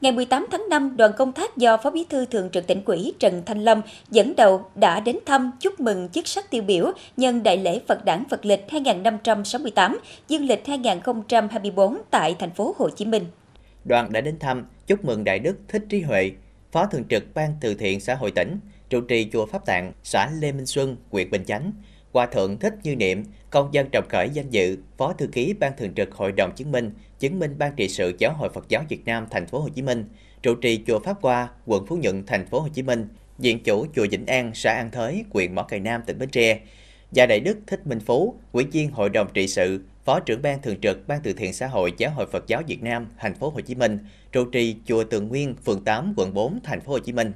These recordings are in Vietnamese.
Ngày 18 tháng 5, đoàn công tác do Phó Bí thư Thường trực tỉnh ủy Trần Thanh Lâm dẫn đầu đã đến thăm chúc mừng chức sắc tiêu biểu nhân đại lễ Phật đản Phật lịch 2568, dương lịch 2024 tại thành phố Hồ Chí Minh. Đoàn đã đến thăm chúc mừng Đại đức Thích Trí Huệ, Phó Thường trực Ban Từ thiện Xã hội tỉnh, trụ trì chùa Pháp Tạng, xã Lê Minh Xuân, huyện Bình Chánh, Hòa thượng Thích Như Niệm, công dân trọng khởi danh dự, phó thư ký ban thường trực Hội đồng chứng minh, chứng minh ban trị sự Giáo hội Phật giáo Việt Nam thành phố Hồ Chí Minh, trụ trì chùa Pháp Hoa, quận Phú Nhuận, thành phố Hồ Chí Minh, diện chủ chùa Vĩnh An, xã An Thới, huyện Mỏ Cày Nam, tỉnh Bến Tre, và Đại Đức Thích Minh Phú, Ủy viên Hội đồng trị sự, Phó trưởng ban thường trực Ban từ thiện xã hội Giáo hội Phật giáo Việt Nam, thành phố Hồ Chí Minh, trụ trì chùa Tường Nguyên, phường 8, quận 4, thành phố Hồ Chí Minh.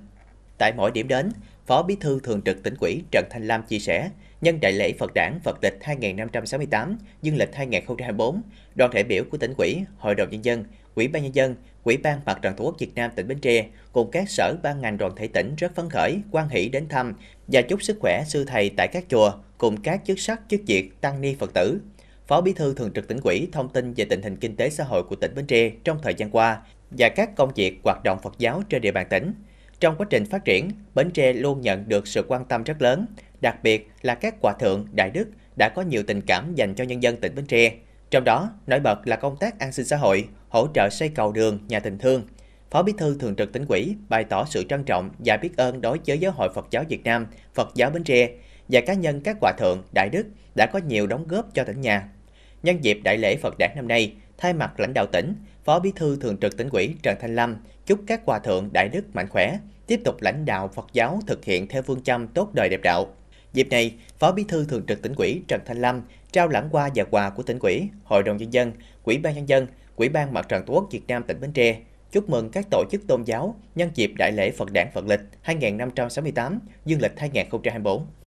Tại mỗi điểm đến, Phó Bí thư Thường trực tỉnh ủy Trần Thanh Lam chia sẻ, nhân đại lễ Phật Đản Phật lịch 2568, dương lịch 2024, đoàn thể biểu của tỉnh ủy, Hội đồng Nhân dân, Ủy ban Nhân dân, Ủy ban Mặt trận Tổ quốc Việt Nam tỉnh Bến Tre cùng các sở ban ngành đoàn thể tỉnh rất phấn khởi, quan hỷ đến thăm và chúc sức khỏe sư thầy tại các chùa cùng các chức sắc chức việc tăng ni Phật tử. Phó Bí thư Thường trực tỉnh ủy thông tin về tình hình kinh tế xã hội của tỉnh Bến Tre trong thời gian qua và các công việc hoạt động Phật giáo trên địa bàn tỉnh. Trong quá trình phát triển, Bến Tre luôn nhận được sự quan tâm rất lớn, đặc biệt là các quả thượng Đại Đức đã có nhiều tình cảm dành cho nhân dân tỉnh Bến Tre. Trong đó, nổi bật là công tác an sinh xã hội, hỗ trợ xây cầu đường, nhà tình thương. Phó Bí thư Thường trực tỉnh ủy bày tỏ sự trân trọng và biết ơn đối với Giáo hội Phật giáo Việt Nam, Phật giáo Bến Tre và cá nhân các hòa thượng, đại đức đã có nhiều đóng góp cho tỉnh nhà. Nhân dịp đại lễ Phật đản năm nay, thay mặt lãnh đạo tỉnh, Phó Bí thư Thường trực tỉnh ủy Trần Thanh Lâm chúc các hòa thượng đại đức mạnh khỏe, tiếp tục lãnh đạo Phật giáo thực hiện theo phương châm tốt đời đẹp đạo. Dịp này, Phó Bí thư Thường trực tỉnh ủy Trần Thanh Lâm trao lãng qua và quà của tỉnh ủy, Hội đồng nhân dân, Quỹ ban nhân dân, Quỹ ban Mặt trận Tổ quốc Việt Nam tỉnh Bến Tre chúc mừng các tổ chức tôn giáo nhân dịp đại lễ Phật đản Phật lịch 2568, dương lịch 2024.